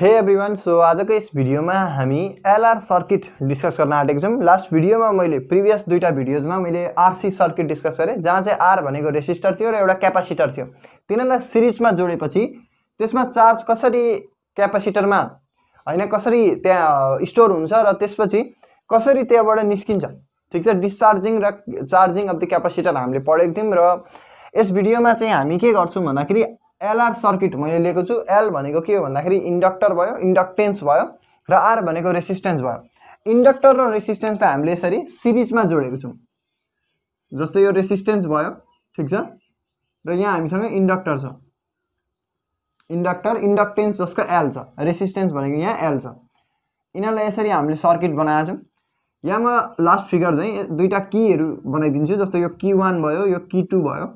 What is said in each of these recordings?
हे everyone so आजको यस भिडियोमा हामी एलआर सर्किट डिस्कस गर्न आँटेको छौँ लास्ट भिडियोमा मैले प्रिभियस दुईवटा भिडियोजमा मैले आरसी सर्किट डिस्कस गरेँ जहाँ चाहिँ आर भनेको रेसिस्टर थियो र एउटा क्यापासिटर थियो तिनीहरूलाई सिरिजमा जोडेपछि त्यसमा चार्ज कसरी क्यापासिटरमा होइन कसरी त्यहाँ स्टोर हुन्छ र त्यसपछि कसरी त्यहाँबाट निस्किन्छ ठिक छ डिस्चार्जिङ र चार्जिङ अफ द क्यापासिटर हामीले पढेको थियौँ र यस भिडियोमा चाहिँ हामी के गर्छौँ भन्दाखेरि एलआर सर्किट मैले लिएको छु एल भनेको के हो भन्दाखेरि इन्डक्टर भयो इन्डक्टेन्स भयो र आर भनेको रेसिस्टेन्स भयो इन्डक्टर र रेसिस्टेन्सलाई हामीले यसरी सिरिजमा जोडेको छौँ जस्तो यो रेसिस्टेन्स भयो ठिक छ र यहाँ हामीसँग इन्डक्टर छ इन्डक्टर इन्डक्टेन्स जसको एल छ रेसिस्टेन्स भनेको यहाँ एल छ यिनीहरूलाई यसरी हामीले सर्किट बनाएको छौँ यहाँ म लास्ट फिगर चाहिँ दुईवटा किहरू बनाइदिन्छु जस्तो यो की वान भयो यो की टू भयो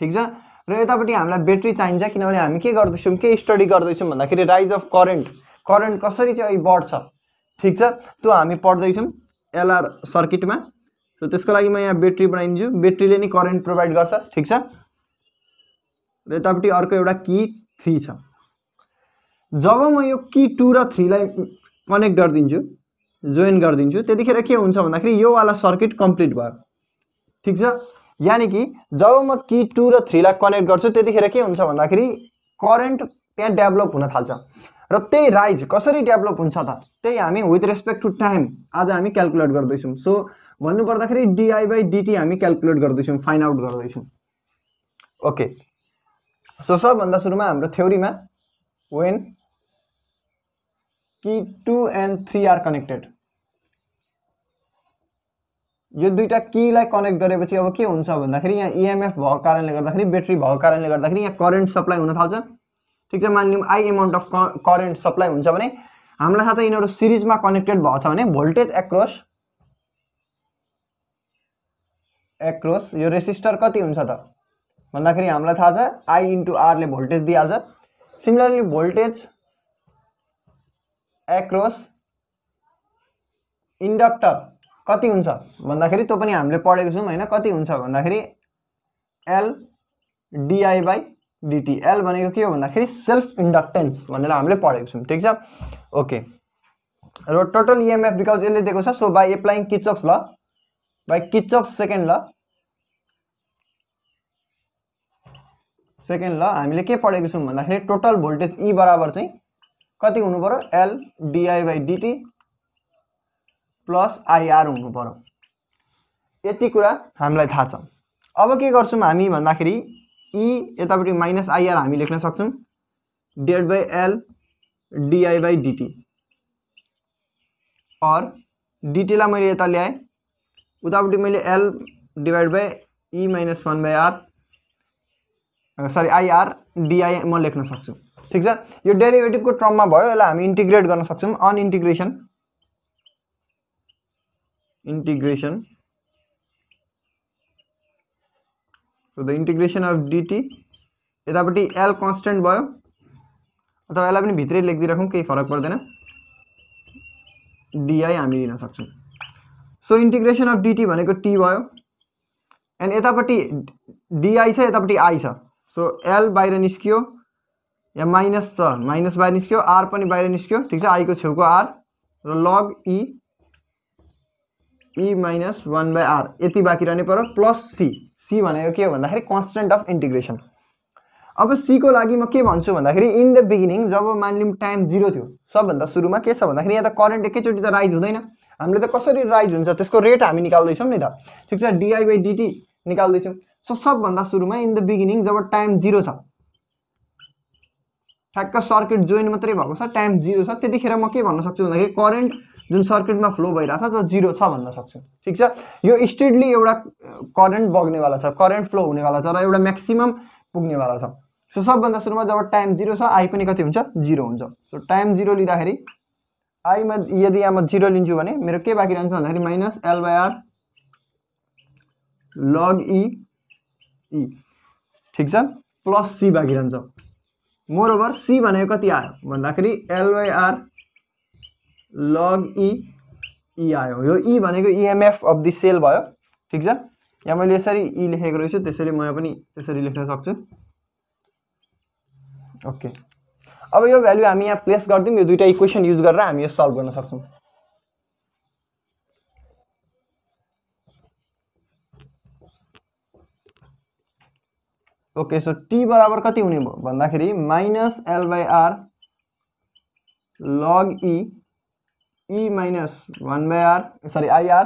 ठिक छ र यतापट्टि हामीलाई ब्याट्री चाहिन्छ किनभने हामी के गर्दैछौँ के स्टडी गर्दैछौँ भन्दाखेरि राइज अफ करेन्ट करेन्ट कसरी चाहिँ अहिले बढ्छ ठिक छ त्यो हामी पढ्दैछौँ एलआर सर्किटमा सो त्यसको लागि म यहाँ ब्याट्री बनाइदिन्छु ब्याट्रीले नै करेन्ट प्रोभाइड गर्छ ठिक छ र यतापट्टि अर्को एउटा की थ्री छ जब म यो कि टू र थ्रीलाई कनेक्ट गरिदिन्छु जोइन गरिदिन्छु त्यतिखेर के हुन्छ भन्दाखेरि योवाला सर्किट कम्प्लिट भयो ठिक छ यानि कि जब म की टू र थ्रीलाई कनेक्ट गर्छु त्यतिखेर के हुन्छ भन्दाखेरि करेन्ट त्यहाँ डेभलप हुन थाल्छ र त्यही राइज कसरी डेभलप हुन्छ त त्यही हामी विथ रेस्पेक्ट टु टाइम आज हामी क्यालकुलेट गर्दैछौँ सो भन्नुपर्दाखेरि डिआई बाई डिटी हामी क्यालकुलेट गर्दैछौँ फाइन्ड आउट गर्दैछौँ ओके सो सबभन्दा सुरुमा हाम्रो थ्योरीमा वेन कि two and three are connected यो दुईवटा किलाई कनेक्ट गरेपछि अब के हुन्छ भन्दाखेरि यहाँ इएमएफ e भएको कारणले गर्दाखेरि ब्याट्री भएको कारणले गर्दाखेरि यहाँ करेन्ट सप्लाई हुन थाल्छ ठिक छ मान मानिलिउँ I amount of current supply हुन्छ भने हामीलाई थाहा छ यिनीहरू सिरिजमा कनेक्टेड भएको छ भने भोल्टेज एक्रोस एक्रोस यो रेसिस्टर कति हुन्छ त भन्दाखेरि हामीलाई थाहा छ आई इन्टु आरले भोल्टेज दिइहाल्छ सिमिलरली भोल्टेज एक्रोस इन्डक्टर कति हुन्छ भन्दाखेरि त्यो पनि हामीले पढेको छौँ होइन कति हुन्छ भन्दाखेरि L dI by dt L भनेको के हो भन्दाखेरि सेल्फ इन्डक्टेन्स भनेर हामीले पढेको छौँ ठिक छ ओके र टोटल इएमएफ बिकज यसले दिएको छ सो बाई एप्लाइङ किचअप्स ल बाई किचअप सेकेन्ड ल सेकेन्ड ल हामीले के पढेको छौँ भन्दाखेरि टोटल भोल्टेज ई बराबर चाहिँ कति हुनु पऱ्यो L dI by dt plus IR हुनु पऱ्यो यति कुरा हामीलाई थाहा छ अब के गर्छौँ हामी भन्दाखेरि इ यतापट्टि माइनस आइआर हामी लेख्न सक्छौँ डेड by L dI by dt or डिटीलाई मैले यता ल्याएँ उतापट्टि मैले L divide by E minus one by R sorry IR dI म लेख्न सक्छु ठिक छ यो डेरिभेटिभको टर्ममा भयो यसलाई हामी इन्टिग्रेट गर्न सक्छौँ on integration integration so the integration of dt यतापट्टि एल कन्सटेन्ट भो अथवा यसलाई पनि भित्रै लेखिदिइराखौँ केही फरक पड़ेन डीआई हामी लिन सक्छौँ सो इन्टिग्रेसन अफ डिटी भनेको टी भो एंड यतापट्टि डीआई छ यतापट्टि आई छ सो एल बाहर निस्कियो या माइनस छ माइनस बाहिर निस्क्यो आर पनि बाहिर निस्क्यो आई को छेव को R log E E minus one by R यति बाँकी रहने पऱ्यो प्लस सी सी भनेको के हो भन्दाखेरि कन्सटेन्ट अफ इन्टिग्रेसन अब सीको लागि म के भन्छु भन्दाखेरि इन द बिगिनिङ जब मानिलिउँ टाइम जिरो थियो सबभन्दा सुरुमा के छ भन्दाखेरि यहाँ त करेन्ट एकैचोटि त राइज हुँदैन हामीले त कसरी राइज हुन्छ त्यसको रेट हामी निकाल्दैछौँ नि त ठिक छ डिआई बाई डिटी निकाल्दैछौँ सो सबभन्दा सुरुमा इन द बिगिनिङ जब टाइम जिरो छ ठ्याक्क सर्किट जोइन मात्रै भएको छ टाइम जिरो छ त्यतिखेर म के भन्न सक्छु भन्दाखेरि करेन्ट जुन सर्किटमा फ्लो भइरहेको छ जो जिरो छ भन्न सक्छु ठिक छ यो स्टेडली एउटा करेन्ट बग्नेवाला छ करेन्ट फ्लो हुनेवाला छ र एउटा म्याक्सिमम पुग्नेवाला छ सो सबभन्दा सुरुमा जब टाइम जिरो छ आई पनि कति हुन्छ जिरो हुन्छ सो टाइम जिरो लिँदाखेरि आईमा यदि यहाँ म जिरो लिन्छु भने मेरो के बाँकी रहन्छ भन्दाखेरि माइनस आर लग ई ठिक छ प्लस सी बाँकी रहन्छ मोरओभर सी भनेको कति आयो भन्दाखेरि एलबाआर लग ई ई आयो यो ई e भनेको इएमएफ अफ दि सेल भयो ठिक छ यहाँ मैले यसरी ई e लेखेको रहेछु त्यसरी म यहाँ पनि त्यसरी लेख्न सक्छु ओके अब यो भ्यालु हामी यहाँ प्लेस गरिदिउँ यो दुइटा इक्वेसन युज गरेर हामी यो सल्भ गर्न सक्छौँ ओके सो टी बराबर कति हुने भन्दाखेरि minus R log E E minus one by R sorry I R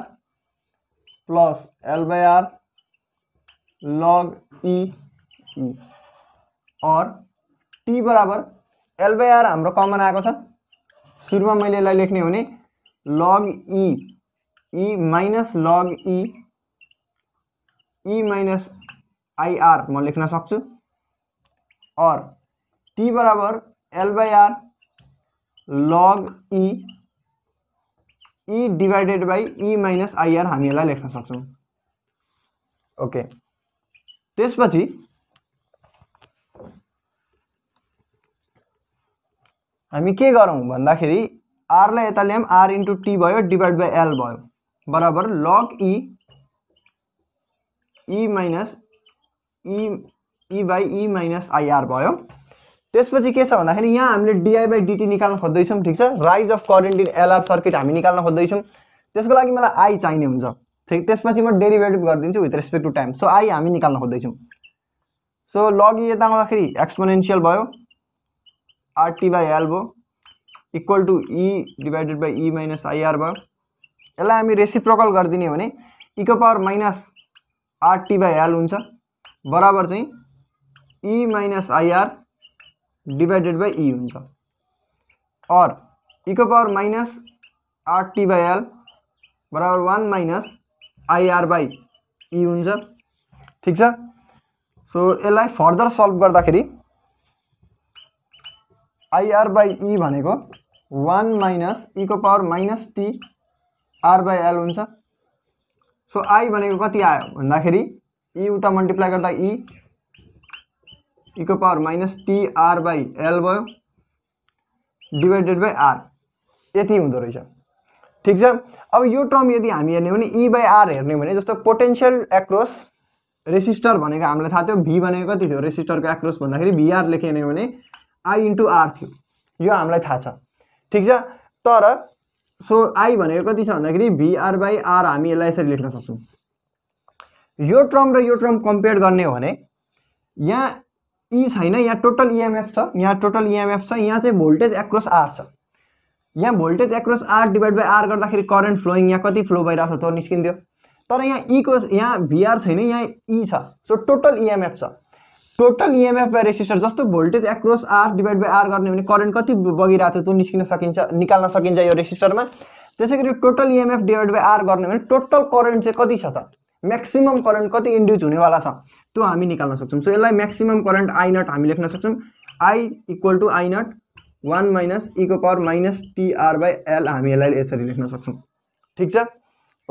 plus L by R log E or t बराबर एल बाई आर हाम्रो कमन आगे छ में मैले यसलाई लेख्ने log E E minus log E E minus IR म लेख्न और टी बराबर L by R log E E divided by E minus IR हामी यसलाई लेख्न सक्छौँ ओके त्यसपछि हामी के गरौँ भन्दाखेरि आरलाई यता ल्यायौँ आर इन्टु टी भयो डिभाइड बाई एल भयो बराबर log E E minus E E by E minus IR भयो त्यसपछि के छ भन्दाखेरि यहाँ हामीले डिआई बाई डिटी निकाल्न खोज्दैछौँ ठिक छ rise of current in LR circuit हामी निकाल्न खोज्दैछौँ त्यसको लागि मलाई आई चाहिने हुन्छ ठिक त्यसपछि म डेरिभेटिभ गरिदिन्छु with respect to time so I हामी निकाल्न खोज्दैछौँ सो लगी e यता आउँदाखेरि एक्सपोनेन्सियल भयो आरटी बाई एल भयो equal to E divided by E minus IR भयो यसलाई हामी रेसिप्रोकल गरिदिने हो भने इको power minus RT by L हुन्छ बराबर चाहिँ E minus IR divided by E हुन्छ और इको power minus R t by L बराबर one minus IR by E हुन्छ ठिक सो इस फर्दर सल्व कर IR by E one one minus इको power minus T R by L हो so I भनेको कति आयो भन्दाखेरि ई e उ मल्टिप्लाई गर्दा ई e। इको power minus tR by L भयो डिभाइडेड बाई आर यति हुँदो रहेछ ठिक छ अब यो टर्म यदि हामी हेर्ने हो भने ई बाई आर हेर्ने हो भने जस्तो पोटेन्सियल एक्रोस रेसिस्टर भनेको हामीलाई थाहा थियो भी भनेको कति थियो रेसिस्टरको एक्रोस भन्दाखेरि भिआर लेखिने हो भने आई इन्टु आर थियो यो हामीलाई थाहा छ ठिक छ तर सो आई भनेको कति छ भन्दाखेरि भिआर बाई आर हामी यसलाई यसरी लेख्न सक्छौँ यो टर्म र यो टर्म कम्पेयर गर्ने हो भने यहाँ ई e छ यहाँ टोटल इएमएफ छ यहाँ टोटल इएमएफ छ यहाँ चाहिँ भोल्टेज एक्रोस आर छ यहाँ voltage across R divide by R गर्दाखेरि करेन्ट फ्लोइङ यहाँ कति फ्लो भइरहेको छ त निस्किन्थ्यो तर यहाँ ईको e यहाँ भिआर छैन यहाँ ई छ सो टोटल इएमएफ छ टोटल इएमएफ बाई रेसिस्टर जस्तो voltage across R divide by R गर्ने भने करेन्ट कति बगिरहेको थियो त्यो निस्किन सकिन्छ निकाल्न सकिन्छ यो रेसिस्टरमा त्यसै गरी total EMF divide by R गर्ने भने टोटल करेन्ट चाहिँ कति छ त म्याक्सिमम् करेन्ट कति इन्ड्युस हुनेवाला छ त्यो हामी निकाल्न सक्छौँ सो यसलाई म्याक्सिमम् करेन्ट आई नट हामी लेख्न सक्छौँ I equal to I naught one minus इको power minus tR by L हामी यसलाई यसरी लेख्न सक्छौँ ठिक छ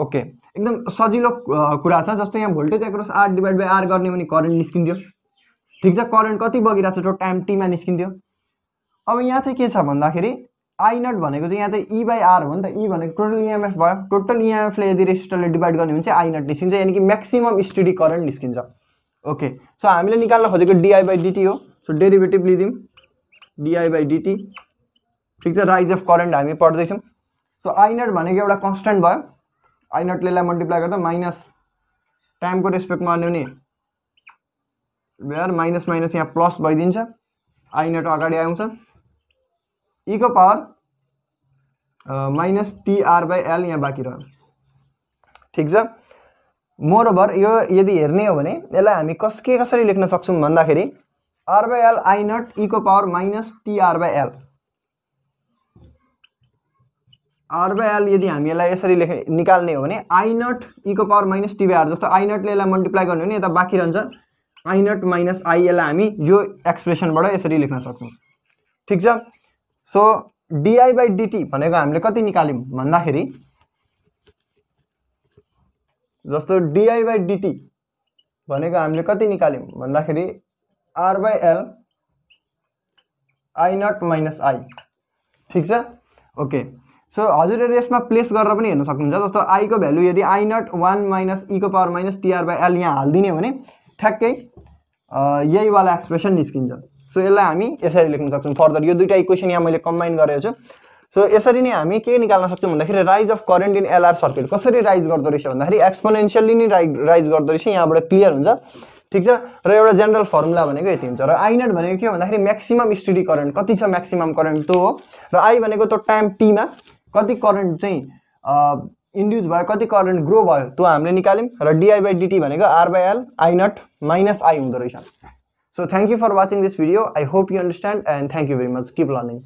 ओके एकदम सजिलो कुरा छ जस्तै यहाँ voltage across R divide by R गर्ने भने करेन्ट निस्किन्थ्यो ठिक छ करेन्ट कति बगिरहेको छ त्यो टाइम टीमा निस्किन्थ्यो अब यहाँ चाहिँ के छ भन्दाखेरि आई नट भनेको चाहिँ यहाँ चाहिँ ई बाई आर हो नि त ई e भनेको टोटल इएमएफ e भयो टोटल इएमएफले e यदि रेसिस्टरले डिभाइड गर्ने भने चाहिँ आई नट निस्किन्छ यानि कि म्याक्सिमम् स्टडी करेन्ट निस्किन्छ ओके सो हामीले निकाल्न खोजेको डिआई बाई डिटी हो सो डेरिभेटिभ लिदिउँ डिआई बाई डिटी ठिक छ राइज अफ करेन्ट हामी पढ्दैछौँ सो आइनट भनेको एउटा कन्सटेन्ट भयो आइनटले यसलाई मल्टिप्लाई गर्दा माइनस टाइमको रेस्पेक्टमा आउने नि बेयर माइनस माइनस यहाँ प्लस भइदिन्छ आइनट अगाडि आउँछ इको को power minus tR by L यहाँ बाँकी रह्यो ठिक छ मोरओभर यो यदि हेर्ने हो भने यसलाई हामी कस के कसरी लेख्न सक्छौँ भन्दाखेरि R by L I naught इको power minus tR by L R by L यदि हामी यसलाई यसरी लेख निकाल्ने हो भने आई नट इको पावर माइनस टिबीआर जस्तो आई नटले यसलाई मल्टिप्लाई गर्नु भने यता बाँकी रहन्छ आई नट माइनस आई यसलाई हामी यो एक्सप्रेसनबाट यसरी लेख्न सक्छौँ ठिक छ सो डीआई बाई डीटी हमें कति निल भादा खी जो डीआई बाई डीटी हमें कति कति भादा खी R by L I naught minus I ठीक है ओके सो हजर इसमें प्लेस कर हेन सकूँ जस्तु आई को भैल्यू यदि I naught one minus E को power minus tR by L यहाँ हाल दिने ठैक्क यही वाला एक्सप्रेसन निस्किन्छ सो यसलाई हामी यसरी लेख्न सक्छौँ फर्दर यो दुइटा इक्वेसन यहाँ मैले कम्बाइन गरेको छु सो यसरी नै हामी के निकाल्न सक्छौँ भन्दाखेरि rise of current in LR circuit कसरी राइज गर्दो रहेछ भन्दाखेरि एक्सपोनेन्सियली नै राइ राइज गर्दो रहेछ यहाँबाट क्लियर हुन्छ ठिक छ र एउटा जेनरल फर्मुला भनेको यति हुन्छ र आइनेट भनेको के हो भन्दाखेरि म्याक्सिमम स्टडी करेन्ट कति छ म्याक्सिमम करेन्ट त्यो हो र आई भनेको त्यो टाइम टीमा कति करेन्ट चाहिँ इन्ड्युस भयो कति करेन्ट ग्रो भयो त्यो हामीले निकाल्यौँ र डिआई बाई डिटी भनेको R by L I minus I हुँदो रहेछ So thank you for watching this video. I hope you understand and thank you very much. Keep learning.